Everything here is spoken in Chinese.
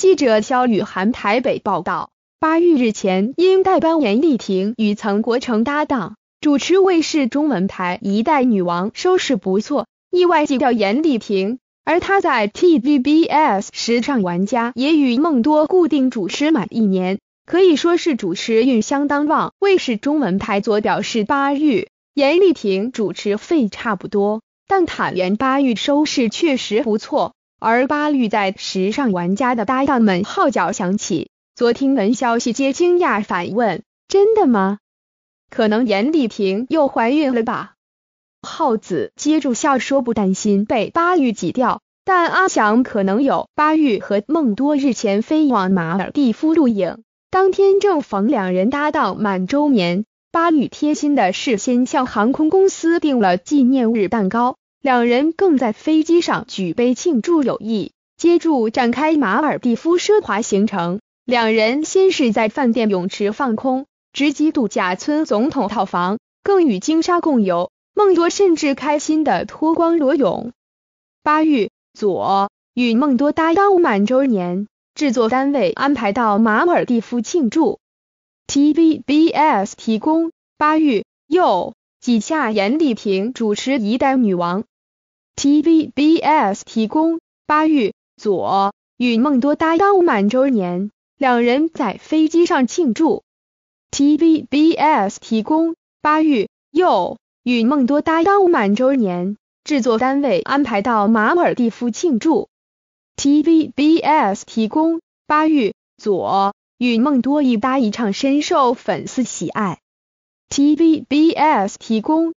记者肖雨涵台北报道，巴育日前因代班严丽婷与曾国城搭档主持卫视中文台一代女王，收视不错，意外挤掉严丽婷。而她在 TVBS 时尚玩家也与梦多固定主持满一年，可以说是主持运相当旺。卫视中文台则表示，巴育、严丽婷主持费差不多，但坦言巴育收视确实不错。而巴玉在时尚玩家的搭档们号角响起，昨听闻消息皆惊讶反问：“真的吗？可能严丽婷又怀孕了吧？”耗子接住笑说不担心被巴玉挤掉，但阿翔可能有。巴玉和孟多日前飞往马尔蒂夫录影，当天正逢两人搭档满周年，巴玉贴心的事先向航空公司订了纪念日蛋糕。两人更在飞机上举杯庆祝友谊，接住展开马尔蒂夫奢华行程。两人先是在饭店泳池放空，直击度假村总统套房，更与金沙共游。孟多甚至开心的脱光裸泳。巴玉左与孟多搭档满周年，制作单位安排到马尔蒂夫庆祝。TVBS 提供。巴玉右几下严丽萍主持一代女王。TVBS 提供巴育左与孟多搭档满周年，两人在飞机上庆祝。TVBS 提供巴育右与孟多搭档满周年，制作单位安排到马尔蒂夫庆祝。TVBS 提供巴育左与孟多一搭一唱，深受粉丝喜爱。TVBS 提供。